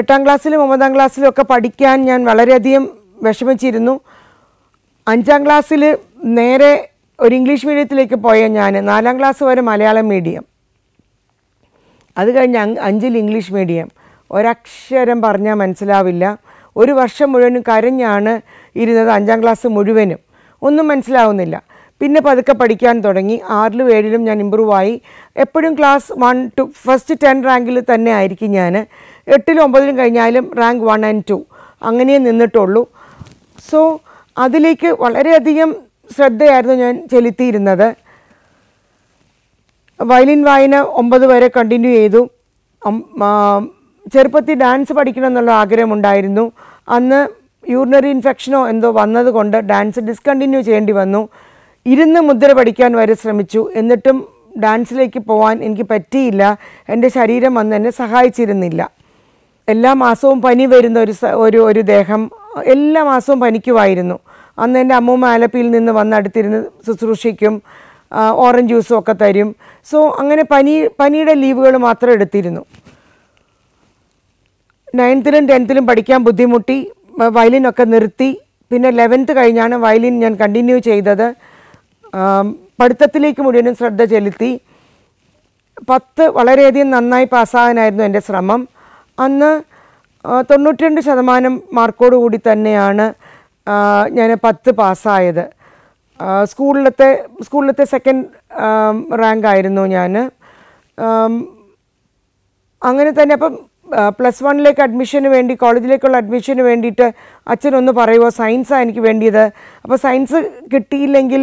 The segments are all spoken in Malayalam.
എട്ടാം ക്ലാസ്സിലും ഒമ്പതാം ക്ലാസ്സിലും ഒക്കെ പഠിക്കാൻ ഞാൻ വളരെയധികം വിഷമിച്ചിരുന്നു അഞ്ചാം ക്ലാസ്സിൽ നേരെ ഒരു ഇംഗ്ലീഷ് മീഡിയത്തിലേക്ക് പോയ ഞാൻ നാലാം ക്ലാസ് വരെ മലയാളം മീഡിയം അത് കഴിഞ്ഞ് അഞ്ചിൽ ഇംഗ്ലീഷ് മീഡിയം ഒരക്ഷരം പറഞ്ഞാൽ മനസ്സിലാവില്ല ഒരു വർഷം മുഴുവനും കരഞ്ഞാണ് ഇരുന്നത് അഞ്ചാം ക്ലാസ് മുഴുവനും ഒന്നും മനസ്സിലാവുന്നില്ല പിന്നെ പതുക്കെ പഠിക്കാൻ തുടങ്ങി ആറിലും ഏഴിലും ഞാൻ ഇമ്പ്രൂവായി ആയി എപ്പോഴും class one two first ten റാങ്കിൽ തന്നെ ആയിരിക്കും ഞാൻ എട്ടിലും ഒമ്പതിലും കഴിഞ്ഞാലും റാങ്ക് വൺ ആൻഡ് ടു അങ്ങനെ നിന്നിട്ടുള്ളൂ സോ അതിലേക്ക് വളരെയധികം ശ്രദ്ധയായിരുന്നു ഞാൻ ചെലുത്തിയിരുന്നത് വയലിൻ വായന ഒമ്പത് വരെ കണ്ടിന്യൂ ചെയ്തു ചെറുപ്പത്തിൽ ഡാൻസ് പഠിക്കണം എന്നുള്ള ആഗ്രഹമുണ്ടായിരുന്നു അന്ന് യൂറിനറി ഇൻഫെക്ഷനോ എന്തോ വന്നതുകൊണ്ട് ഡാൻസ് ഡിസ്കണ്ടിന്യൂ ചെയ്യേണ്ടി വന്നു ഇരുന്ന് മുദ്ര പഠിക്കാൻ വരെ ശ്രമിച്ചു എന്നിട്ടും ഡാൻസിലേക്ക് പോകാൻ എനിക്ക് പറ്റിയില്ല എൻ്റെ ശരീരം അന്ന് എന്നെ സഹായിച്ചിരുന്നില്ല എല്ലാ മാസവും പനി വരുന്ന ഒരു ഒരു ഒരു ദേഹം എല്ലാ മാസവും പനിക്കുമായിരുന്നു അന്ന് എൻ്റെ അമ്മൂമ്മ ആലപ്പിയിൽ നിന്ന് വന്ന് അടുത്തിരുന്ന് ഓറഞ്ച് ജ്യൂസും ഒക്കെ തരും സോ അങ്ങനെ പനി പനിയുടെ ലീവുകൾ മാത്രം എടുത്തിരുന്നു നയൻത്തിലും ടെൻത്തിലും പഠിക്കാൻ ബുദ്ധിമുട്ടി വയലിനൊക്കെ നിർത്തി പിന്നെ ലെവൻത്ത് കഴിഞ്ഞാണ് വയലിൻ ഞാൻ കണ്ടിന്യൂ ചെയ്തത് പഠിത്തത്തിലേക്ക് മുഴുവനും ശ്രദ്ധ ചെലുത്തി പത്ത് വളരെയധികം നന്നായി പാസ്സാകാനായിരുന്നു എൻ്റെ ശ്രമം അന്ന് തൊണ്ണൂറ്റി രണ്ട് ശതമാനം മാർക്കോട് കൂടി തന്നെയാണ് ഞാൻ പത്ത് പാസ്സായത് സ്കൂളിലത്തെ സ്കൂളിലത്തെ സെക്കൻഡ് റാങ്ക് ആയിരുന്നു ഞാൻ അങ്ങനെ തന്നെ അപ്പം പ്ലസ് വണ്ണിലേക്ക് അഡ്മിഷന് വേണ്ടി കോളേജിലേക്കുള്ള അഡ്മിഷന് വേണ്ടിയിട്ട് അച്ഛനൊന്ന് പറയുമോ സയൻസാണ് എനിക്ക് വേണ്ടിയത് അപ്പോൾ സയൻസ് കിട്ടിയില്ലെങ്കിൽ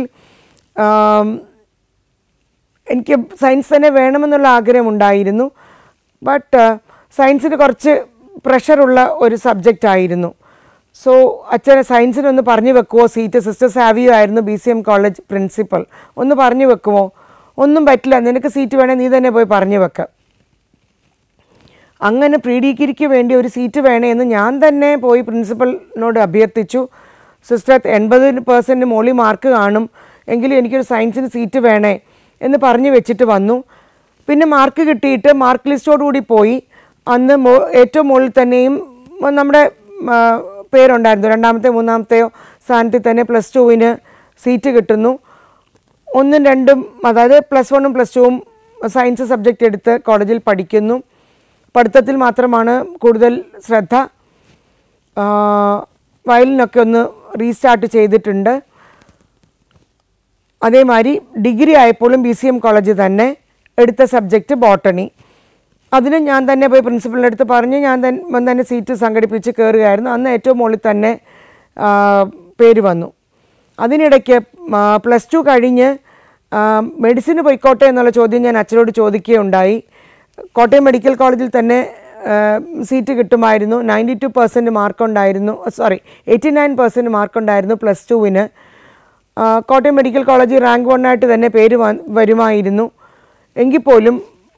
എനിക്ക് സയൻസ് തന്നെ വേണമെന്നുള്ള ആഗ്രഹമുണ്ടായിരുന്നു ബട്ട് സയൻസിന് കുറച്ച് പ്രഷറുള്ള ഒരു സബ്ജക്റ്റ് ആയിരുന്നു സോ അച്ഛനെ സയൻസിനൊന്ന് പറഞ്ഞു വെക്കുമോ സീറ്റ് സിസ്റ്റർ സാവിയോ ആയിരുന്നു B C M college principal ഒന്ന് പറഞ്ഞു വെക്കുമോ ഒന്നും പറ്റില്ല നിനക്ക് സീറ്റ് വേണേൽ നീ തന്നെ പോയി പറഞ്ഞു വെക്ക അങ്ങനെ പ്രീ ഡിഗ്രിക്ക് വേണ്ടി ഒരു സീറ്റ് വേണേ എന്ന് ഞാൻ തന്നെ പോയി പ്രിൻസിപ്പലിനോട് അഭ്യർത്ഥിച്ചു സിസ്റ്റർ എൺപത് പേഴ്സൻറ്റ് മോളി മാർക്ക് കാണും എങ്കിലും എനിക്കൊരു സയൻസിന് സീറ്റ് വേണേ എന്ന് പറഞ്ഞു വെച്ചിട്ട് വന്നു പിന്നെ മാർക്ക് കിട്ടിയിട്ട് മാർക്ക് ലിസ്റ്റോടുകൂടി പോയി അന്ന് ഏറ്റവും മുകളിൽ തന്നെയും നമ്മുടെ പേരുണ്ടായിരുന്നു രണ്ടാമത്തെ മൂന്നാമത്തെയോ സ്ഥാനത്തിൽ തന്നെ പ്ലസ് ടുവിന് സീറ്റ് കിട്ടുന്നു ഒന്നും രണ്ടും അതായത് പ്ലസ് വണ്ണും പ്ലസ് ടുവും സയൻസ് സബ്ജക്റ്റ് എടുത്ത് കോളേജിൽ പഠിക്കുന്നു പഠിത്തത്തിൽ മാത്രമാണ് കൂടുതൽ ശ്രദ്ധ വയലിനൊക്കെ ഒന്ന് റീസ്റ്റാർട്ട് ചെയ്തിട്ടുണ്ട് അതേമാതിരി ഡിഗ്രി ആയപ്പോഴും ബി സി എം കോളേജ് തന്നെ എടുത്ത സബ്ജക്റ്റ് ബോട്ടണി അതിന് ഞാൻ തന്നെ പോയി പ്രിൻസിപ്പലിൻ്റെ അടുത്ത് പറഞ്ഞ് ഞാൻ തന്നെ സീറ്റ് സംഘടിപ്പിച്ച് കയറുകയായിരുന്നു അന്ന് ഏറ്റവും മുകളിൽ തന്നെ പേര് വന്നു അതിനിടയ്ക്ക് പ്ലസ് ടു കഴിഞ്ഞ് മെഡിസിന് പോയിക്കോട്ടെ എന്നുള്ള ചോദ്യം ഞാൻ അച്ഛനോട് ചോദിക്കുകയുണ്ടായി കോട്ടയം മെഡിക്കൽ കോളേജിൽ തന്നെ സീറ്റ് കിട്ടുമായിരുന്നു നയൻറ്റി ടു പെർസെൻറ്റ് മാർക്കുണ്ടായിരുന്നു സോറി എയ്റ്റി നയൻ പെർസെൻറ്റ് മാർക്കുണ്ടായിരുന്നു പ്ലസ് ടുവിന് കോട്ടയം മെഡിക്കൽ കോളേജ് റാങ്ക് വണ്ണായിട്ട് തന്നെ പേര് വരുമായിരുന്നു എങ്കിൽ പോലും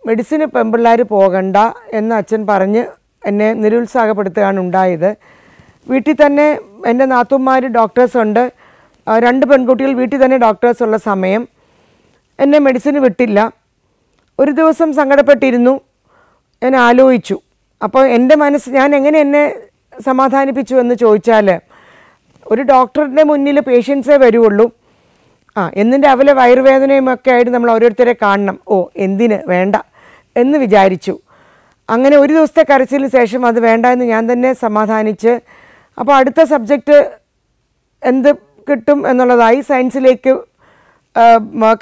മെഡിസിന് പെമ്പിള്ളാർ പോകണ്ട എന്ന് അച്ഛൻ പറഞ്ഞ് എന്നെ നിരുത്സാഹപ്പെടുത്തുകയാണ് ഉണ്ടായത് വീട്ടിൽ തന്നെ എൻ്റെ നാത്തുമാർ ഡോക്ടേഴ്സ് ഉണ്ട് രണ്ട് പെൺകുട്ടികൾ വീട്ടിൽ തന്നെ ഡോക്ടേഴ്സ് ഉള്ള സമയം എന്നെ മെഡിസിന് വിട്ടില്ല ഒരു ദിവസം സങ്കടപ്പെട്ടിരുന്നു ഞാൻ ആലോചിച്ചു അപ്പോൾ എൻ്റെ മനസ്സ് ഞാൻ എങ്ങനെ എന്നെ സമാധാനിപ്പിച്ചു എന്ന് ചോദിച്ചാൽ ഒരു ഡോക്ടറിൻ്റെ മുന്നിൽ പേഷ്യൻസേ വരുള്ളൂ ആ എന്നിൻ്റെ അവലെ വയറുവേദനയും ഒക്കെ ആയിട്ട് നമ്മൾ ഓരോരുത്തരെ കാണണം ഓ എന്തിന് വേണ്ട എന്ന് വിചാരിച്ചു അങ്ങനെ ഒരു ദിവസത്തെ കരച്ചിലിന് ശേഷം അത് വേണ്ട എന്ന് ഞാൻ തന്നെ സമാധാനിച്ച് അപ്പോൾ അടുത്ത സബ്ജക്റ്റ് എന്ത് കിട്ടും എന്നുള്ളതായി സയൻസിലേക്ക്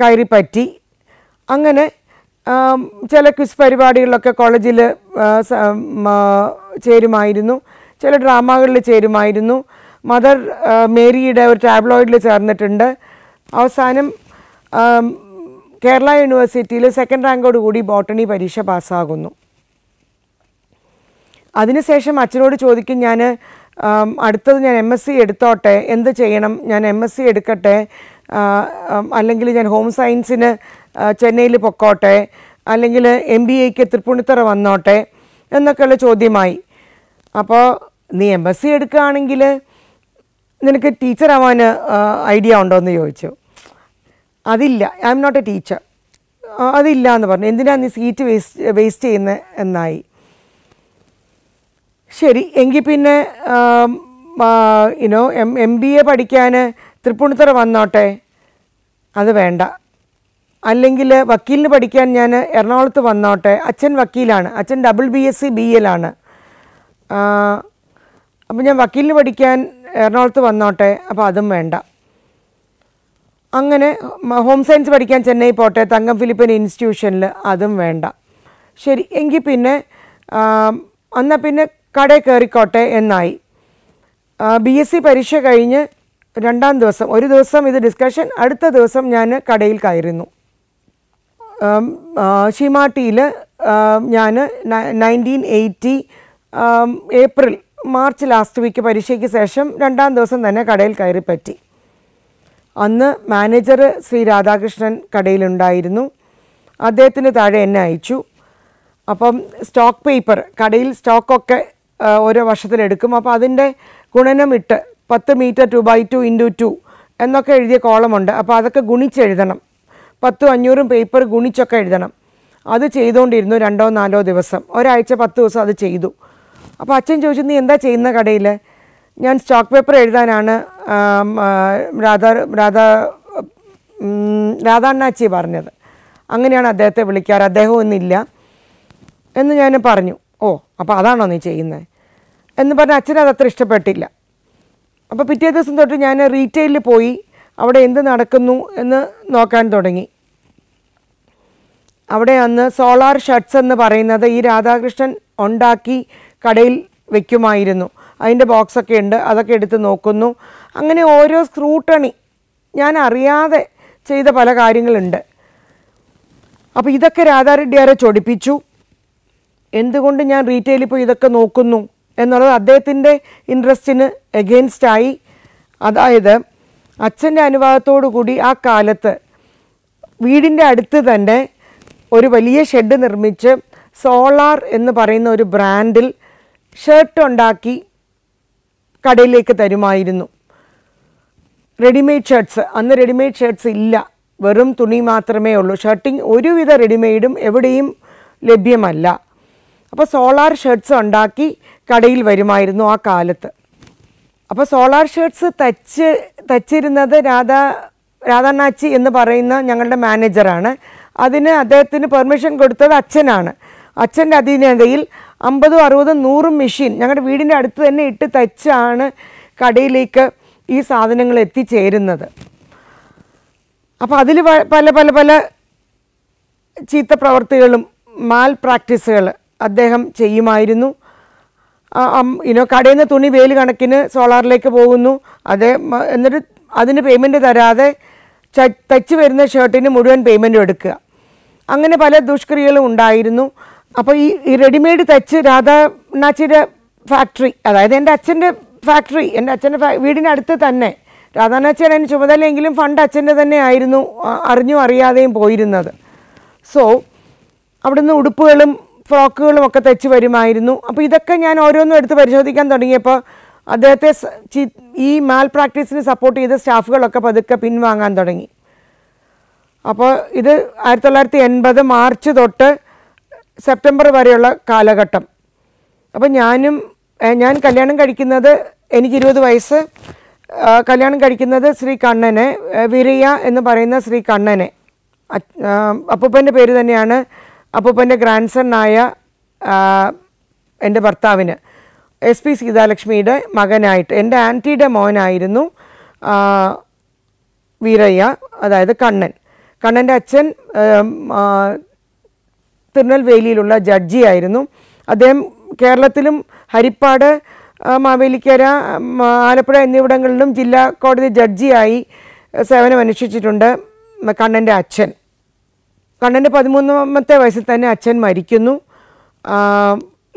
കയറി പറ്റി അങ്ങനെ ചില ക്വിസ് പരിപാടികളിലൊക്കെ കോളേജിൽ ചേരുമായിരുന്നു ചില ഡ്രാമകളിൽ ചേരുമായിരുന്നു മദർ മേരിയുടെ ഒരു ടാബ്ലോയിഡിൽ ചേർന്നിട്ടുണ്ട് അവസാനം കേരള യൂണിവേഴ്സിറ്റിയിൽ സെക്കൻഡ് റാങ്കോടുകൂടി ബോട്ടണി പരീക്ഷ പാസ്സാകുന്നു അതിനുശേഷം അച്ഛനോട് ചോദിക്കും ഞാൻ അടുത്തത് ഞാൻ എം എസ് സി എടുത്തോട്ടെ എന്ത് ചെയ്യണം ഞാൻ എം എസ് സി എടുക്കട്ടെ അല്ലെങ്കിൽ ഞാൻ ഹോം സയൻസിന് ചെന്നൈയിൽ പൊക്കോട്ടെ അല്ലെങ്കിൽ എം ബി എക്ക് തൃപ്പുണിത്തറ വന്നോട്ടെ എന്നൊക്കെയുള്ള ചോദ്യമായി അപ്പോൾ നീ എം എസ് സി എടുക്കുകയാണെങ്കിൽ നിനക്ക് ടീച്ചറാവാൻ ഐഡിയ ഉണ്ടോ എന്ന് ചോദിച്ചു അതില്ല I am not a teacher അതില്ല എന്ന് പറഞ്ഞു എന്തിനാണ് നീ സീറ്റ് വേസ്റ്റ് വേസ്റ്റ് ചെയ്യുന്നത് എന്നായി ശരി എങ്കിൽ പിന്നെ ഇനോ എം എം ബി എ പഠിക്കാൻ തൃപ്പൂണിത്തറ വന്നോട്ടെ അത് വേണ്ട അല്ലെങ്കിൽ വക്കീലിന് പഠിക്കാൻ ഞാൻ എറണാകുളത്ത് വന്നോട്ടെ അച്ഛൻ വക്കീലാണ് അച്ഛൻ double B S C B എല്ലാണ് അപ്പം ഞാൻ വക്കീലിന് പഠിക്കാൻ എറണാകുളത്ത് വന്നോട്ടെ അപ്പോൾ അതും വേണ്ട അങ്ങനെ ഹോം സയൻസ് പഠിക്കാൻ ചെന്നൈ പോട്ടെ തങ്കം ഫിലിപ്പൻ ഇൻസ്റ്റിറ്റ്യൂഷനിൽ അതും വേണ്ട ശരി എങ്കിൽ പിന്നെ എന്നാൽ പിന്നെ കടയിൽ കയറിക്കോട്ടെ എന്നായി ബി എസ് സി പരീക്ഷ കഴിഞ്ഞ് രണ്ടാം ദിവസം ഒരു ദിവസം ഇത് ഡിസ്കഷൻ അടുത്ത ദിവസം ഞാൻ കടയിൽ കയറുന്നു ഷിമാട്ടിയിൽ ഞാൻ nineteen eighty April March last week പരീക്ഷയ്ക്ക് ശേഷം രണ്ടാം ദിവസം തന്നെ കടയിൽ കയറി പറ്റി അന്ന് മാനേജർ ശ്രീ രാധാകൃഷ്ണൻ കടയിലുണ്ടായിരുന്നു അദ്ദേഹത്തിന് താഴെ എന്നെ അയച്ചു അപ്പം സ്റ്റോക്ക് പേപ്പർ കടയിൽ സ്റ്റോക്കൊക്കെ ഓരോ വർഷത്തിലെടുക്കും അപ്പോൾ അതിൻ്റെ ഗുണനമിട്ട് പത്ത് meter two by two into two എന്നൊക്കെ എഴുതിയ കോളമുണ്ട് അപ്പോൾ അതൊക്കെ ഗുണിച്ചെഴുതണം പത്തും അഞ്ഞൂറും പേപ്പർ ഗുണിച്ചൊക്കെ എഴുതണം അത് ചെയ്തുകൊണ്ടിരുന്നു രണ്ടോ നാലോ ദിവസം ഒരാഴ്ച പത്ത് ദിവസം അത് ചെയ്തു അപ്പോൾ അച്ഛൻ ചോദിച്ചു നീ എന്താ ചെയ്യുന്ന കടയിൽ ഞാൻ സ്റ്റോക്ക് പേപ്പർ എഴുതാനാണ് രാധാ രാധാ രാധാണ്ണാച്ചി പറഞ്ഞത് അങ്ങനെയാണ് അദ്ദേഹത്തെ വിളിക്കാറ് അദ്ദേഹം ഒന്നില്ല എന്ന് ഞാൻ പറഞ്ഞു ഓ അപ്പോൾ അതാണോ നീ ചെയ്യുന്നത് എന്ന് പറഞ്ഞ അച്ഛൻ അത്ര ഇഷ്ടപ്പെട്ടില്ല അപ്പോൾ പിറ്റേ ദിവസം തൊട്ട് ഞാൻ റീറ്റെയിലിൽ പോയി അവിടെ എന്ത് നടക്കുന്നു എന്ന് നോക്കാൻ തുടങ്ങി അവിടെ അന്ന് സോളാർ ഷർട്ട്സ് എന്ന് പറയുന്നത് ഈ രാധാകൃഷ്ണൻ ഉണ്ടാക്കി കടയിൽ വയ്ക്കുമായിരുന്നു അതിൻ്റെ ബോക്സൊക്കെ ഉണ്ട് അതൊക്കെ എടുത്ത് നോക്കുന്നു അങ്ങനെ ഓരോ സ്ക്രൂട്ടണി ഞാൻ അറിയാതെ ചെയ്ത പല കാര്യങ്ങളുണ്ട് അപ്പോൾ ഇതൊക്കെ ആരെ ചൊടിപ്പിച്ചു എന്തുകൊണ്ട് ഞാൻ റീറ്റെയിലിൽ പോയി ഇതൊക്കെ നോക്കുന്നു എന്നുള്ളത് അദ്ദേഹത്തിൻ്റെ ഇൻട്രസ്റ്റിന് എഗെയിൻസ്റ്റായി അതായത് അച്ഛൻ്റെ അനുവാദത്തോടു കൂടി ആ കാലത്ത് വീടിൻ്റെ അടുത്ത് തന്നെ ഒരു വലിയ ഷെഡ് നിർമ്മിച്ച് സോളാർ എന്ന് പറയുന്ന ഒരു ബ്രാൻഡിൽ ഷർട്ട് ഉണ്ടാക്കി കടയിലേക്ക് തരുമായിരുന്നു റെഡിമെയ്ഡ് ഷർട്ട്സ് അന്ന് റെഡിമെയ്ഡ് ഷർട്ട്സ് ഇല്ല വെറും തുണി മാത്രമേ ഉള്ളൂ ഷർട്ടിങ് ഒരുവിധ റെഡിമെയ്ഡും എവിടെയും ലഭ്യമല്ല അപ്പോൾ സോളാർ ഷർട്ട്സ് ഉണ്ടാക്കി കടയിൽ വരുമായിരുന്നു ആ കാലത്ത് അപ്പോൾ സോളാർ ഷർട്ട്സ് തച്ച് തച്ചിരുന്നത് രാധാ രാധാനാച്ചി എന്ന് പറയുന്ന ഞങ്ങളുടെ മാനേജറാണ് അതിന് അദ്ദേഹത്തിന് പെർമിഷൻ കൊടുത്തത് അച്ഛനാണ് അച്ഛൻ്റെ അധീനതയിൽ അമ്പതും അറുപതും നൂറും മെഷീൻ ഞങ്ങളുടെ വീടിൻ്റെ അടുത്ത് തന്നെ ഇട്ട് തച്ചാണ് കടയിലേക്ക് ഈ സാധനങ്ങൾ എത്തിച്ചേരുന്നത് അപ്പോൾ അതിൽ പല പല പല ചീത്ത പ്രവർത്തികളും മാൽ പ്രാക്ടീസുകൾ അദ്ദേഹം ചെയ്യുമായിരുന്നു ഇനോ കടയിൽ നിന്ന് തുണി വെയിൽ കണക്കിന് സോളാറിലേക്ക് പോകുന്നു അത് എന്നിട്ട് അതിന് പേയ്മെൻറ്റ് തരാതെ തച്ച് വരുന്ന ഷർട്ടിന് മുഴുവൻ പേയ്മെൻറ്റും എടുക്കുക അങ്ങനെ പല ദുഷ്ക്രിയകളും ഉണ്ടായിരുന്നു അപ്പോൾ ഈ ഈ റെഡിമെയ്ഡ് തച്ച് രാധാണ്ണാച്ചിയുടെ ഫാക്ടറി അതായത് എൻ്റെ അച്ഛൻ്റെ ഫാക്ടറി എൻ്റെ അച്ഛൻ്റെ വീടിനടുത്ത് തന്നെ രാധാണ്ണാച്ചിയുടെ അതിന് ചുമതലയെങ്കിലും ഫണ്ട് അച്ഛൻ്റെ തന്നെ ആയിരുന്നു അറിഞ്ഞും അറിയാതെയും പോയിരുന്നത് സോ അവിടുന്ന് ഉടുപ്പുകളും ഫ്രോക്കുകളും ഒക്കെ തയ്ച്ച് വരുമായിരുന്നു അപ്പോൾ ഇതൊക്കെ ഞാൻ ഓരോന്നും എടുത്ത് പരിശോധിക്കാൻ തുടങ്ങിയപ്പോൾ അദ്ദേഹത്തെ ഈ മാൽ പ്രാക്ടീസിന് സപ്പോർട്ട് ചെയ്ത സ്റ്റാഫുകളൊക്കെ പതുക്കെ പിൻവാങ്ങാൻ തുടങ്ങി അപ്പോൾ ഇത് ആയിരത്തി തൊള്ളായിരത്തി എൺപത് മാർച്ച് തൊട്ട് സെപ്റ്റംബർ വരെയുള്ള കാലഘട്ടം അപ്പോൾ ഞാനും ഞാൻ കല്യാണം കഴിക്കുന്നത് എനിക്ക് ഇരുപത് വയസ്സ് കല്യാണം കഴിക്കുന്നത് ശ്രീ കണ്ണനെ വിരിയ എന്ന് പറയുന്ന ശ്രീ കണ്ണനെ അപ്പൂപ്പൻ്റെ പേര് തന്നെയാണ് അപ്പൂപ്പൻ്റെ ഗ്രാൻഡ് സണ്ണായ എൻ്റെ ഭർത്താവിന് എസ് പി സീതാലക്ഷ്മിയുടെ മകനായിട്ട് എൻ്റെ ആൻറ്റിയുടെ മോനായിരുന്നു വീരയ്യ അതായത് കണ്ണൻ കണ്ണൻ്റെ അച്ഛൻ തിരുനെൽവേലിയിലുള്ള ജഡ്ജിയായിരുന്നു അദ്ദേഹം കേരളത്തിലും ഹരിപ്പാട് മാവേലിക്കര ആലപ്പുഴ എന്നിവിടങ്ങളിലും ജില്ലാ കോടതി ജഡ്ജിയായി സേവനമനുഷ്ഠിച്ചിട്ടുണ്ട് കണ്ണൻ്റെ അച്ഛൻ കണ്ണൻ്റെ പതിമൂന്നാമത്തെ വയസ്സിൽ തന്നെ അച്ഛൻ മരിക്കുന്നു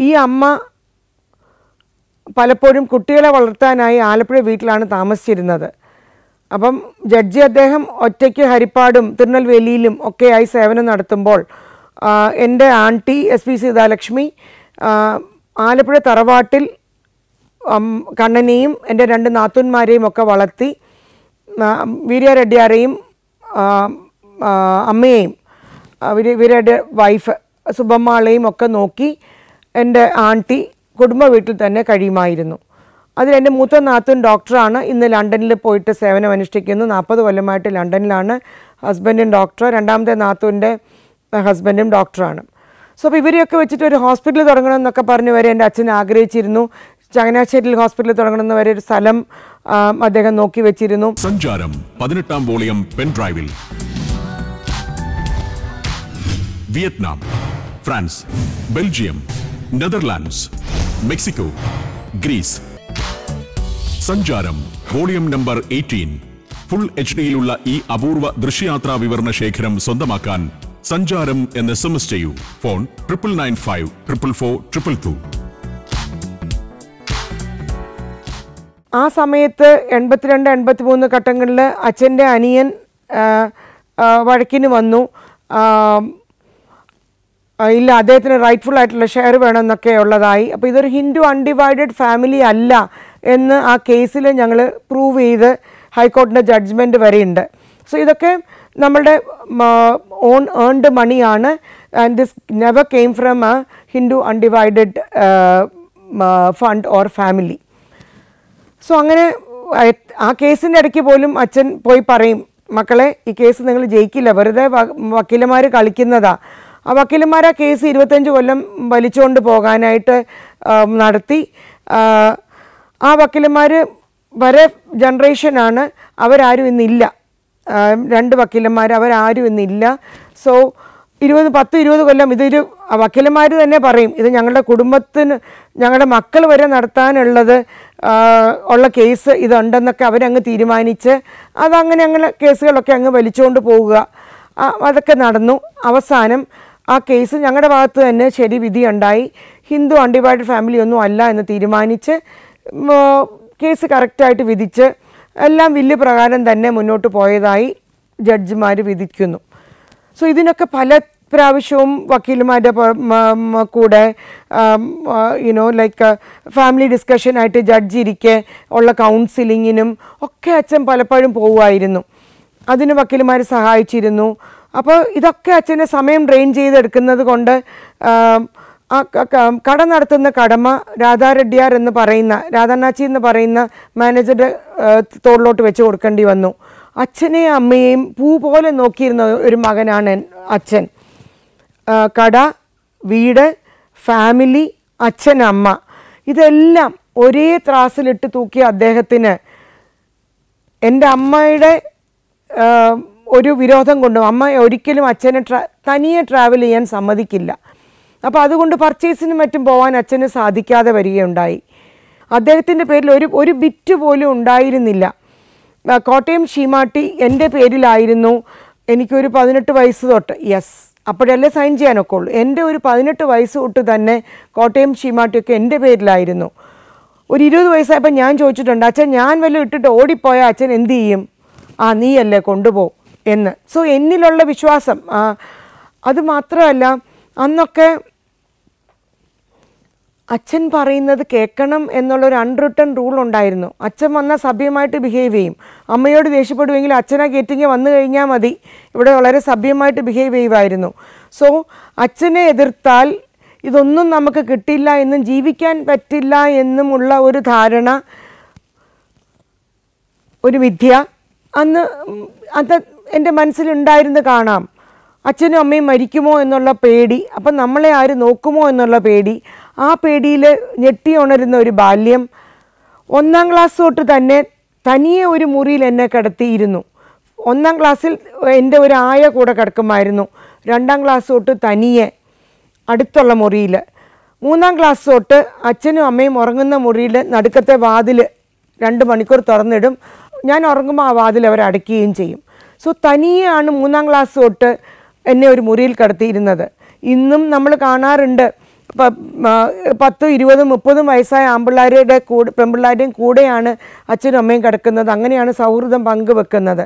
ഈ അമ്മ പലപ്പോഴും കുട്ടികളെ വളർത്താനായി ആലപ്പുഴ വീട്ടിലാണ് താമസിച്ചിരുന്നത് അപ്പം ജഡ്ജി അദ്ദേഹം ഒറ്റയ്ക്ക് ഹരിപ്പാടും തിരുനെൽവേലിയിലും ഒക്കെയായി സേവനം നടത്തുമ്പോൾ എൻ്റെ aunty S P Seethalakshmi Alappuzha തറവാട്ടിൽ കണ്ണനെയും എൻ്റെ രണ്ട് നാത്തുന്മാരെയും ഒക്കെ വളർത്തി വീര്യ റെഡ്ഡിയാരെയും അമ്മയെയും വീര്യയുടെ വൈഫ് സുബമ്മാളെയും ഒക്കെ നോക്കി എൻ്റെ ആൻറ്റി കുടുംബ വീട്ടിൽ തന്നെ കഴിയുമായിരുന്നു അതിൽ എൻ്റെ മൂത്ത നാത്തൂൻ ഡോക്ടറാണ് ഇന്ന് ലണ്ടനിൽ പോയിട്ട് സേവനം അനുഷ്ഠിക്കുന്നു നാൽപ്പത് കൊല്ലമായിട്ട് ലണ്ടനിലാണ് ഹസ്ബൻഡും ഡോക്ടർ രണ്ടാമത്തെ നാത്തൂൻ്റെ ഹസ്ബൻഡും ഡോക്ടറാണ് സോ അപ്പോൾ ഇവരെയൊക്കെ വെച്ചിട്ട് ഒരു ഹോസ്പിറ്റൽ തുടങ്ങണം എന്നൊക്കെ പറഞ്ഞു വരെ എൻ്റെ അച്ഛൻ ആഗ്രഹിച്ചിരുന്നു ചങ്ങനാശ്ശേരിയിൽ ഹോസ്പിറ്റൽ തുടങ്ങണം വരെ ഒരു സ്ഥലം അദ്ദേഹം നോക്കി വെച്ചിരുന്നു സഞ്ചാരം പതിനെട്ടാം വോളിയം പെൻഡ്രൈവിൽ Vietnam France Belgium Netherlands Mexico Greece Sancharam volume number eighteen full H ഡിയിലുള്ള ഈ അപൂർവ ദൃശ്യയാത്രാ വിവരണ ശേഖരം സ്വന്തമാക്കാൻ സഞ്ചാരം എന്ന് എസ് എം എസ് ചെയ്യൂ phone triple nine five triple four triple two ആ സമയത്ത് എൺപത്തിരണ്ട് എൺപത്തി മൂന്ന് ഘട്ടങ്ങളിൽ അച്ഛൻ്റെ അനിയൻ വഴക്കിന് വന്നു ഇല്ല അദ്ദേഹത്തിന് റൈറ്റ്ഫുൾ ആയിട്ടുള്ള ഷെയർ വേണമെന്നൊക്കെ ഉള്ളതായി അപ്പോൾ ഇതൊരു ഹിന്ദു അൺഡിവൈഡഡ് ഫാമിലി അല്ല എന്ന് ആ കേസിൽ ഞങ്ങൾ പ്രൂവ് ചെയ്ത് ഹൈക്കോടതിൻ്റെ ജഡ്ജ്മെൻറ്റ് വരെയുണ്ട് സോ ഇതൊക്കെ നമ്മളുടെ ഓൺ ഏൺഡ് മണിയാണ് and this never came from a Hindu undivided fund or family so അങ്ങനെ ആ കേസിൻ്റെ ഇടയ്ക്ക് പോലും അച്ഛൻ പോയി പറയും മക്കളെ ഈ കേസ് നിങ്ങൾ ജയിക്കില്ല വെറുതെ വക്കീലന്മാർ കളിക്കുന്നതാ ആ വക്കീലന്മാർ ആ കേസ് ഇരുപത്തഞ്ച് കൊല്ലം വലിച്ചുകൊണ്ട് പോകാനായിട്ട് നടത്തി ആ വക്കീലന്മാർ വരെ ജനറേഷനാണ് അവരാരും ഇന്നില്ല രണ്ട് വക്കീലന്മാർ അവരാരും ഇന്നില്ല സോ ഇരുപത് പത്ത് ഇരുപത് കൊല്ലം ഇതിൽ വക്കീലന്മാർ തന്നെ പറയും ഇത് ഞങ്ങളുടെ കുടുംബത്തിന് ഞങ്ങളുടെ മക്കൾ വരെ നടത്താനുള്ളത് ഉള്ള കേസ് ഇതുണ്ടെന്നൊക്കെ അവരങ്ങ് തീരുമാനിച്ച് അതങ്ങനെ അങ്ങനെ കേസുകളൊക്കെ അങ്ങ് വലിച്ചുകൊണ്ട് പോവുക അതൊക്കെ നടന്നു അവസാനം ആ കേസ് ഞങ്ങളുടെ ഭാഗത്ത് തന്നെ ശരി ഉണ്ടായി ഹിന്ദു അൺഡിവൈഡഡ് ഫാമിലി ഒന്നും അല്ല എന്ന് തീരുമാനിച്ച് കേസ് കറക്റ്റായിട്ട് വിധിച്ച് എല്ലാം വില്ല് പ്രകാരം തന്നെ മുന്നോട്ട് പോയതായി ജഡ്ജിമാർ വിധിക്കുന്നു സോ ഇതിനൊക്കെ പല പ്രാവശ്യവും വക്കീലുമാരുടെ കൂടെ യുനോ ലൈക്ക് ഫാമിലി ഡിസ്കഷനായിട്ട് ജഡ്ജി ഇരിക്കെ ഉള്ള കൗൺസിലിങ്ങിനും ഒക്കെ അച്ഛൻ പലപ്പോഴും പോവുമായിരുന്നു അതിന് വക്കീലുമാർ സഹായിച്ചിരുന്നു അപ്പോൾ ഇതൊക്കെ അച്ഛൻ്റെ സമയം ഡ്രെയിൻ ചെയ്തെടുക്കുന്നത് കൊണ്ട് ആ കട നടത്തുന്ന കടമ രാധാ റെഡ്ഡിയാർ എന്ന് പറയുന്ന രാധാനാച്ചി എന്ന് പറയുന്ന മാനേജറുടെ തോളിലോട്ട് വെച്ച് കൊടുക്കേണ്ടി വന്നു അച്ഛനെയും അമ്മയെയും പൂ പോലെ നോക്കിയിരുന്ന ഒരു മകനാണ് അച്ഛൻ കട വീട് ഫാമിലി അച്ഛൻ അമ്മ ഇതെല്ലാം ഒരേ ത്രാസിലിട്ട് തൂക്കിയ അദ്ദേഹത്തിന് എൻ്റെ അമ്മയുടെ ഒരു വിരോധം കൊണ്ടും അമ്മ ഒരിക്കലും അച്ഛനെ ട്രാ തനിയെ ട്രാവൽ ചെയ്യാൻ സമ്മതിക്കില്ല അപ്പോൾ അതുകൊണ്ട് പർച്ചേസിനും മറ്റും പോകാൻ അച്ഛന് സാധിക്കാതെ വരികയുണ്ടായി അദ്ദേഹത്തിൻ്റെ പേരിൽ ഒരു ഒരു ബിറ്റ് പോലും ഉണ്ടായിരുന്നില്ല കോട്ടയം ഷീമാട്ടി എൻ്റെ പേരിലായിരുന്നു എനിക്കൊരു പതിനെട്ട് വയസ്സ് തൊട്ട് യെസ് അപ്പോഴല്ലേ സൈൻ ചെയ്യാനൊക്കെ ഉള്ളൂ എൻ്റെ ഒരു പതിനെട്ട് വയസ്സ് തൊട്ട് തന്നെ കോട്ടയം ഷീമാട്ടിയൊക്കെ എൻ്റെ പേരിലായിരുന്നു ഒരു ഇരുപത് വയസ്സായപ്പോൾ ഞാൻ ചോദിച്ചിട്ടുണ്ട് അച്ഛൻ ഞാൻ വല്ലതും ഇട്ടിട്ട് ഓടിപ്പോയ അച്ഛൻ എന്തു ചെയ്യും ആ നീയല്ലേ കൊണ്ടുപോ എന്ന് സോ എന്നിലുള്ള വിശ്വാസം അത് മാത്രമല്ല അന്നൊക്കെ അച്ഛൻ പറയുന്നത് കേൾക്കണം എന്നുള്ളൊരു അൺറിട്ടൺ റൂൾ ഉണ്ടായിരുന്നു അച്ഛൻ വന്നാൽ സഭ്യമായിട്ട് ബിഹേവ് ചെയ്യും അമ്മയോട് ദേഷ്യപ്പെടുമെങ്കിൽ അച്ഛനെ കയറ്റിങ്ങി വന്നു കഴിഞ്ഞാൽ മതി ഇവിടെ വളരെ സഭ്യമായിട്ട് ബിഹേവ് ചെയ്യുമായിരുന്നു സോ അച്ഛനെ എതിർത്താൽ ഇതൊന്നും നമുക്ക് കിട്ടില്ല എന്നും ജീവിക്കാൻ പറ്റില്ല എന്നുമുള്ള ഒരു ധാരണ ഒരു വിദ്യ അന്ന് അത് എൻ്റെ മനസ്സിലുണ്ടായിരുന്നു കാണാം അച്ഛനും അമ്മയും മരിക്കുമോ എന്നുള്ള പേടി അപ്പം നമ്മളെ ആര് നോക്കുമോ എന്നുള്ള പേടി ആ പേടിയിൽ ഞെട്ടി ഉണരുന്ന ഒരു ബാല്യം ഒന്നാം ക്ലാസ് തൊട്ട് തന്നെ തനിയെ ഒരു മുറിയിൽ എന്നെ കിടത്തിയിരുന്നു ഒന്നാം ക്ലാസ്സിൽ എൻ്റെ ഒരു ആയ കൂടെ കിടക്കുമായിരുന്നു രണ്ടാം ക്ലാസ് തൊട്ട് തനിയെ അടുത്തുള്ള മുറിയിൽ മൂന്നാം ക്ലാസ് തൊട്ട് അച്ഛനും അമ്മയും ഉറങ്ങുന്ന മുറിയിൽ നടുക്കത്തെ വാതിൽ രണ്ട് മണിക്കൂർ തുറന്നിടും ഞാൻ ഉറങ്ങുമ്പോൾ ആ വാതിൽ അവരടയ്ക്കുകയും ചെയ്യും സോ തനിയെയാണ് മൂന്നാം ക്ലാസ് തൊട്ട് എന്നെ ഒരു മുറിയിൽ കടത്തിയിരുന്നത് ഇന്നും നമ്മൾ കാണാറുണ്ട് പത്തും ഇരുപതും മുപ്പതും വയസ്സായ ആമ്പിള്ളേരുടെ കൂടെ പെമ്പിള്ളേരുടെയും കൂടെയാണ് അച്ഛനും അമ്മയും കിടക്കുന്നത് അങ്ങനെയാണ് സൗഹൃദം പങ്കുവെക്കുന്നത്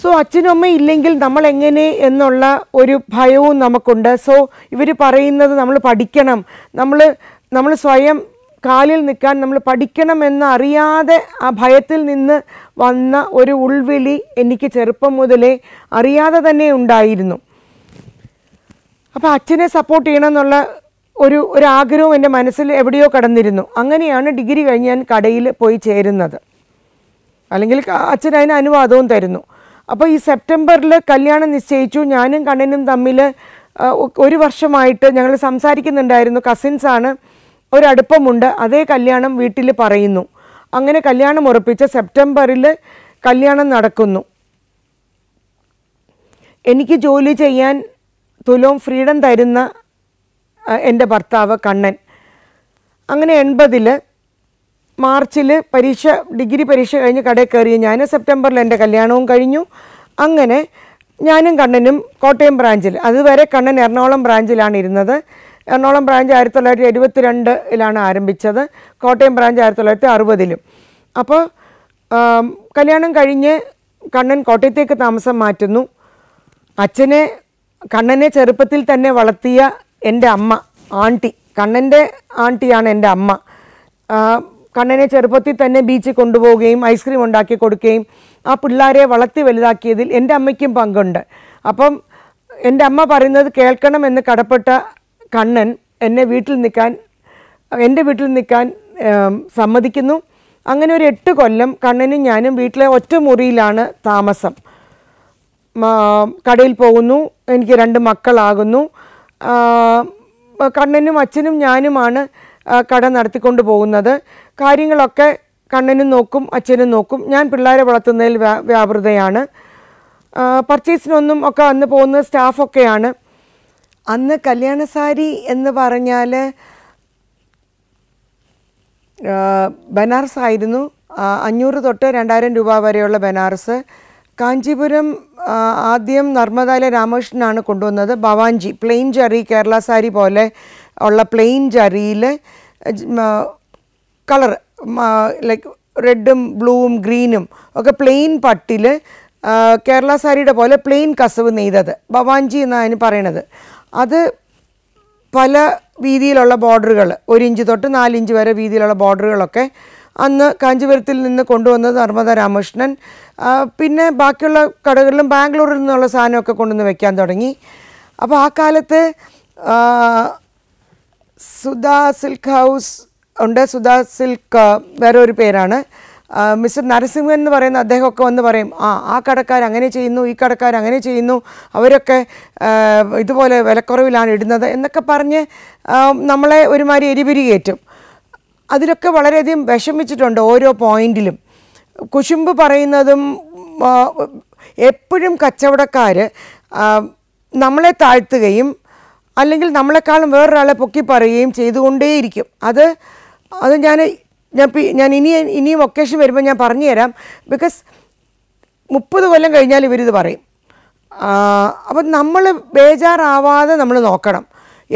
സോ അച്ഛനും അമ്മയും ഇല്ലെങ്കിൽ നമ്മൾ എങ്ങനെ എന്നുള്ള ഒരു ഭയവും നമുക്കുണ്ട് സോ ഇവർ പറയുന്നത് നമ്മൾ പഠിക്കണം നമ്മൾ നമ്മൾ സ്വയം കാലിൽ നിൽക്കാൻ നമ്മൾ പഠിക്കണമെന്ന് അറിയാതെ ആ ഭയത്തിൽ നിന്ന് വന്ന ഒരു ഉൾവിളി എനിക്ക് ചെറുപ്പം മുതലേ അറിയാതെ തന്നെ ഉണ്ടായിരുന്നു അപ്പോൾ അച്ഛനെ സപ്പോർട്ട് ചെയ്യണമെന്നുള്ള ഒരു ഒരു ആഗ്രഹവും എൻ്റെ മനസ്സിൽ എവിടെയോ കടന്നിരുന്നു അങ്ങനെയാണ് ഡിഗ്രി കഴിഞ്ഞ് ഞാൻ കടയിൽ പോയി ചേരുന്നത് അല്ലെങ്കിൽ അച്ഛൻ അതിന് അനുവാദവും തരുന്നു അപ്പോൾ ഈ സെപ്റ്റംബറിൽ കല്യാണം നിശ്ചയിച്ചു ഞാനും കണ്ണനും തമ്മിൽ ഒരു വർഷമായിട്ട് ഞങ്ങൾ സംസാരിക്കുന്നുണ്ടായിരുന്നു കസിൻസാണ് ആണ് ഒരടുപ്പമുണ്ട് അതേ കല്യാണം വീട്ടിൽ പറയുന്നു അങ്ങനെ കല്യാണം ഉറപ്പിച്ച് സെപ്റ്റംബറിൽ കല്യാണം നടക്കുന്നു എനിക്ക് ജോലി ചെയ്യാൻ തുലോം ഫ്രീഡം തരുന്ന എൻ്റെ ഭർത്താവ് കണ്ണൻ അങ്ങനെ എൺപതിൽ മാർച്ചിൽ പരീക്ഷ ഡിഗ്രി പരീക്ഷ കഴിഞ്ഞ് കടയിൽ കയറിയ ഞാൻ സെപ്റ്റംബറിൽ എൻ്റെ കല്യാണവും കഴിഞ്ഞു അങ്ങനെ ഞാനും കണ്ണനും കോട്ടയം ബ്രാഞ്ചിൽ അതുവരെ കണ്ണൻ എറണാകുളം ബ്രാഞ്ചിലാണ് ഇരുന്നത് എറണാകുളം ബ്രാഞ്ച് ആയിരത്തി തൊള്ളായിരത്തി എഴുപത്തി രണ്ടിലാണ് ആരംഭിച്ചത് കോട്ടയം ബ്രാഞ്ച് ആയിരത്തി തൊള്ളായിരത്തി അറുപതിലും അപ്പോൾ കല്യാണം കഴിഞ്ഞ് കണ്ണൻ കോട്ടയത്തേക്ക് താമസം മാറ്റുന്നു അച്ഛനെ കണ്ണനെ ചെറുപ്പത്തിൽ തന്നെ വളർത്തിയ എൻ്റെ അമ്മ ആണ്ടി കണ്ണൻ്റെ ആണ്ടിയാണ് എൻ്റെ അമ്മ കണ്ണനെ ചെറുപ്പത്തിൽ തന്നെ ബീച്ചിൽ കൊണ്ടുപോവുകയും ഐസ്ക്രീം ഉണ്ടാക്കി കൊടുക്കുകയും ആ പിള്ളേരെ വളർത്തി വലുതാക്കിയതിൽ എൻ്റെ അമ്മയ്ക്കും പങ്കുണ്ട് അപ്പം എൻ്റെ അമ്മ പറയുന്നത് കേൾക്കണമെന്ന് കടപ്പെട്ട കണ്ണൻ എന്നെ വീട്ടിൽ നിൽക്കാൻ എൻ്റെ വീട്ടിൽ നിൽക്കാൻ സമ്മതിക്കുന്നു അങ്ങനെ ഒരു എട്ട് കൊല്ലം കണ്ണനും ഞാനും വീട്ടിലെ ഒറ്റ മുറിയിലാണ് താമസം കടയിൽ പോകുന്നു എനിക്ക് രണ്ട് മക്കളാകുന്നു കണ്ണനും അച്ഛനും ഞാനുമാണ് കട നടത്തിക്കൊണ്ട് പോകുന്നത് കാര്യങ്ങളൊക്കെ കണ്ണനും നോക്കും അച്ഛനും നോക്കും ഞാൻ പിള്ളേരെ വളർത്തുന്നതിൽ വ്യാപൃതയാണ് പർച്ചേസിനൊന്നും ഒക്കെ അന്ന് പോകുന്നത് സ്റ്റാഫൊക്കെയാണ് അന്ന് കല്യാണ സാരി എന്ന് പറഞ്ഞാൽ ബനാറസ് ആയിരുന്നു അഞ്ഞൂറ് തൊട്ട് രണ്ടായിരം രൂപ വരെയുള്ള ബനാറസ് കാഞ്ചീപുരം ആദ്യം നർമ്മദയിലെ രാമകൃഷ്ണനാണ് കൊണ്ടുവന്നത് ഭവാൻജി പ്ലെയിൻ ചറി കേരള സാരി പോലെ ഉള്ള പ്ലെയിൻ ചറിയിൽ കളർ ലൈക്ക് റെഡും ബ്ലൂവും ഗ്രീനും ഒക്കെ പ്ലെയിൻ പട്ടിൽ കേരള സാരിയുടെ പോലെ പ്ലെയിൻ കസവ് നെയ്തത് ഭവാൻജി എന്നാണ് അതിന് പറയണത് അത് പല വീതിയിലുള്ള ബോർഡറുകൾ ഒരിഞ്ച് ഇഞ്ച് തൊട്ട് നാലിഞ്ച് വരെ വീതിയിലുള്ള ബോർഡറുകളൊക്കെ അന്ന് കാഞ്ചീപുരത്തിൽ നിന്ന് കൊണ്ടുവന്നത് നർമ്മദ രാമകൃഷ്ണൻ പിന്നെ ബാക്കിയുള്ള കടകളിലും ബാംഗ്ലൂരിൽ നിന്നുള്ള സാധനമൊക്കെ കൊണ്ടുവന്ന് വെക്കാൻ തുടങ്ങി അപ്പോൾ ആ കാലത്ത് സുധാ സിൽക്ക് ഹൗസ് ഉണ്ട് സുധാ സിൽക്ക് വേറെ ഒരു പേരാണ് മിസ്റ്റർ നരസിംഹൻ എന്ന് പറയുന്ന അദ്ദേഹമൊക്കെ വന്ന് പറയും ആ ആ കടക്കാർ അങ്ങനെ ചെയ്യുന്നു ഈ കടക്കാർ അങ്ങനെ ചെയ്യുന്നു അവരൊക്കെ ഇതുപോലെ വിലക്കുറവിലാണ് ഇടുന്നത് എന്നൊക്കെ പറഞ്ഞ് നമ്മളെ ഒരുമാതിരി എരിപിരി കയറ്റും അതിലൊക്കെ വളരെയധികം വിഷമിച്ചിട്ടുണ്ട് ഓരോ പോയിന്റിലും കുശുമ്പ് പറയുന്നതും എപ്പോഴും കച്ചവടക്കാർ നമ്മളെ താഴ്ത്തുകയും അല്ലെങ്കിൽ നമ്മളെക്കാളും വേറൊരാളെ പൊക്കി പറയുകയും ചെയ്തുകൊണ്ടേയിരിക്കും അത് അത് ഞാൻ ഞാൻ ഞാൻ ഇനി ഇനിയും ഒക്കേഷൻ വരുമ്പോൾ ഞാൻ പറഞ്ഞു തരാം ബിക്കോസ് മുപ്പത് കൊല്ലം കഴിഞ്ഞാൽ ഇവരിത് പറയും അപ്പം നമ്മൾ ബേജാറാവാതെ നമ്മൾ നോക്കണം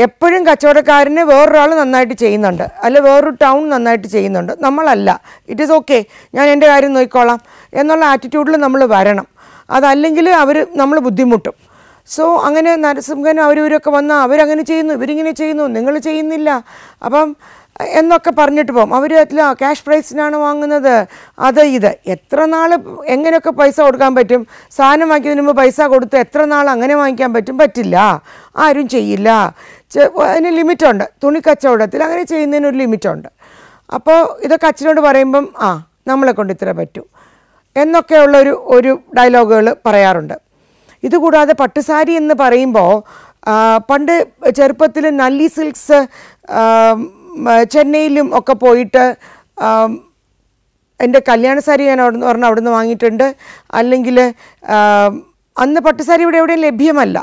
എപ്പോഴും കച്ചവടക്കാരനെ വേറൊരാൾ നന്നായിട്ട് ചെയ്യുന്നുണ്ട് അല്ലെ വേറൊരു ടൗൺ നന്നായിട്ട് ചെയ്യുന്നുണ്ട് നമ്മളല്ല ഇറ്റ് ഈസ് ഓക്കെ ഞാൻ എൻ്റെ കാര്യം നോക്കിക്കോളാം എന്നുള്ള ആറ്റിറ്റ്യൂഡിൽ നമ്മൾ വരണം അതല്ലെങ്കിൽ അവർ നമ്മൾ ബുദ്ധിമുട്ടും സോ അങ്ങനെ നരസിംഹനും അവരിവരൊക്കെ വന്നാൽ അവരങ്ങനെ ചെയ്യുന്നു ഇവരിങ്ങനെ ചെയ്യുന്നു നിങ്ങൾ ചെയ്യുന്നില്ല അപ്പം എന്നൊക്കെ പറഞ്ഞിട്ട് പോകും അവർ അതിൽ ക്യാഷ് പ്രൈസിനാണ് വാങ്ങുന്നത് അത് ഇത് എത്ര നാൾ എങ്ങനെയൊക്കെ പൈസ കൊടുക്കാൻ പറ്റും സാധനം വാങ്ങിയതിന് മുമ്പ് പൈസ കൊടുത്ത് എത്ര നാൾ അങ്ങനെ വാങ്ങിക്കാൻ പറ്റും പറ്റില്ല ആരും ചെയ്യില്ല അതിന് ലിമിറ്റുണ്ട് തുണി കച്ചവടത്തിൽ അങ്ങനെ ചെയ്യുന്നതിനൊരു ലിമിറ്റുണ്ട് അപ്പോൾ ഇതൊക്കെ അച്ഛനോട് പറയുമ്പം ആ നമ്മളെ കൊണ്ട് ഇത്ര പറ്റും എന്നൊക്കെയുള്ളൊരു ഒരു ഒരു ഡയലോഗുകൾ പറയാറുണ്ട് ഇതുകൂടാതെ പട്ടുസാരി എന്ന് പറയുമ്പോൾ പണ്ട് ചെറുപ്പത്തിൽ നല്ലി സിൽക്സ് ചെന്നൈയിലും ഒക്കെ പോയിട്ട് എൻ്റെ കല്യാണ സാരി ഞാൻ അവിടെ നിന്ന് പറഞ്ഞാൽ അവിടെ നിന്ന് വാങ്ങിയിട്ടുണ്ട് അല്ലെങ്കിൽ അന്ന് പട്ടുസാരി ഇവിടെ എവിടെയും ലഭ്യമല്ല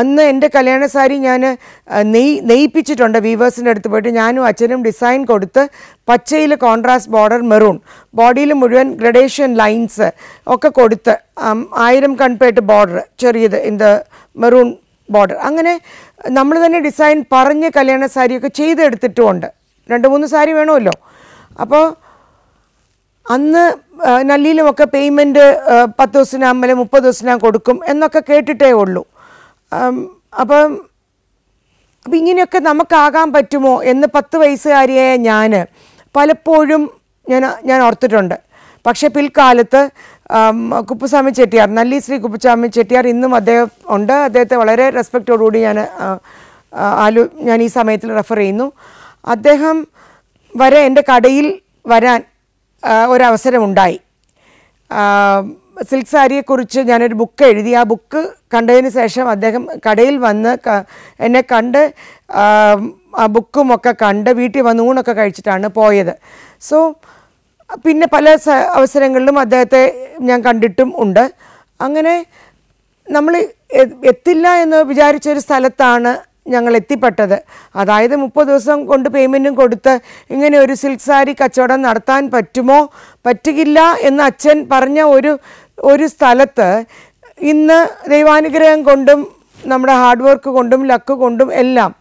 അന്ന് എൻ്റെ കല്യാണ സാരി ഞാൻ നെയ് നെയ്പ്പിച്ചിട്ടുണ്ട് വീവേഴ്സിൻ്റെ അടുത്ത് പോയിട്ട് ഞാനും അച്ഛനും ഡിസൈൻ കൊടുത്ത് പച്ചയിൽ കോൺട്രാസ്റ്റ് ബോർഡർ മെറൂൺ ബോഡിയിൽ മുഴുവൻ ഗ്രഡേഷൻ ലൈൻസ് ഒക്കെ കൊടുത്ത് ആയിരം കൺപേട്ട് ബോർഡർ ചെറിയത് ഇന്ത് മെറൂൺ ബോർഡർ അങ്ങനെ നമ്മൾ തന്നെ ഡിസൈൻ പറഞ്ഞ് കല്യാണ സാരിയൊക്കെ ചെയ്തെടുത്തിട്ടുമുണ്ട് രണ്ട് മൂന്ന് സാരി വേണമല്ലോ അപ്പോൾ അന്ന് നല്ലിയിലുമൊക്കെ പേയ്മെൻറ്റ് പത്ത് ദിവസത്തിനാകുമ്പോൾ മുപ്പത് ദിവസത്തിനാകും കൊടുക്കും എന്നൊക്കെ കേട്ടിട്ടേ ഉള്ളൂ അപ്പം അപ്പം ഇങ്ങനെയൊക്കെ നമുക്കാകാൻ പറ്റുമോ എന്ന് പത്ത് വയസ്സുകാരിയായ ഞാൻ പലപ്പോഴും ഞാൻ ഞാൻ ഓർത്തിട്ടുണ്ട് പക്ഷേ പിൽക്കാലത്ത് കുപ്പുസ്വാമി ചെട്ടിയാർ നല്ലി ശ്രീ കുപ്പുസ്വാമി ചെട്ടിയാർ ഇന്നും അദ്ദേഹം ഉണ്ട് അദ്ദേഹത്തെ വളരെ റെസ്പെക്റ്റോടുകൂടി ഞാൻ ആലു ഞാൻ ഈ സമയത്തിൽ റെഫർ ചെയ്യുന്നു അദ്ദേഹം വരെ എൻ്റെ കടയിൽ വരാൻ ഒരവസരമുണ്ടായി സിൽക്ക് സാരിയെക്കുറിച്ച് ഞാനൊരു ബുക്ക് എഴുതി ആ ബുക്ക് കണ്ടതിന് ശേഷം അദ്ദേഹം കടയിൽ വന്ന് എന്നെ കണ്ട് ആ ബുക്കും ഒക്കെ കണ്ട് വീട്ടിൽ വന്ന് ഊണൊക്കെ കഴിച്ചിട്ടാണ് പോയത് സോ പിന്നെ പല അവസരങ്ങളിലും അദ്ദേഹത്തെ ഞാൻ കണ്ടിട്ടും ഉണ്ട് അങ്ങനെ നമ്മൾ എത്തില്ല എന്ന് വിചാരിച്ചൊരു സ്ഥലത്താണ് ഞങ്ങൾ എത്തിപ്പെട്ടത് അതായത് മുപ്പത് ദിവസം കൊണ്ട് പേയ്മെൻറ്റും കൊടുത്ത് ഇങ്ങനെ ഒരു സിൽക്ക് സാരി കച്ചവടം നടത്താൻ പറ്റുമോ പറ്റുകില്ല എന്ന് അച്ഛൻ പറഞ്ഞ ഒരു ഒരു സ്ഥലത്ത് ഇന്ന് ദൈവാനുഗ്രഹം കൊണ്ടും നമ്മുടെ ഹാർഡ് വർക്ക് കൊണ്ടും ലക്ക് കൊണ്ടും എല്ലാം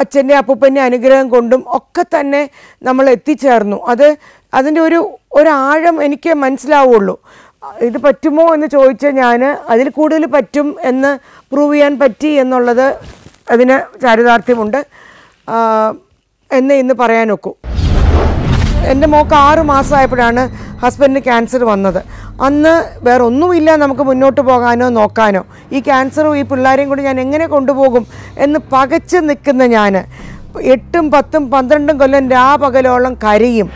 അച്ഛൻ്റെ അപ്പൂപ്പൻ്റെ അനുഗ്രഹം കൊണ്ടും ഒക്കെ തന്നെ നമ്മൾ എത്തിച്ചേർന്നു അത് അതിൻ്റെ ഒരു ഒരാഴം എനിക്ക് മനസ്സിലാവുള്ളൂ ഇത് പറ്റുമോ എന്ന് ചോദിച്ചാൽ ഞാൻ അതിൽ കൂടുതൽ പറ്റും എന്ന് പ്രൂവ് ചെയ്യാൻ പറ്റി എന്നുള്ളത് അതിന് ചാരിതാർത്ഥ്യമുണ്ട് എന്ന് ഇന്ന് പറയാനൊക്കൂ എൻ്റെ മോക്ക് ആറ് മാസമായപ്പോഴാണ് ഹസ്ബൻഡിന് ക്യാൻസർ വന്നത് അന്ന് വേറെ ഒന്നുമില്ല നമുക്ക് മുന്നോട്ട് പോകാനോ നോക്കാനോ ഈ ക്യാൻസറും ഈ പിള്ളേരെയും കൂടി ഞാൻ എങ്ങനെ കൊണ്ടുപോകും എന്ന് പകച്ച് നിൽക്കുന്ന ഞാൻ എട്ടും പത്തും പന്ത്രണ്ടും കൊല്ലം രാപകലോളം കരയും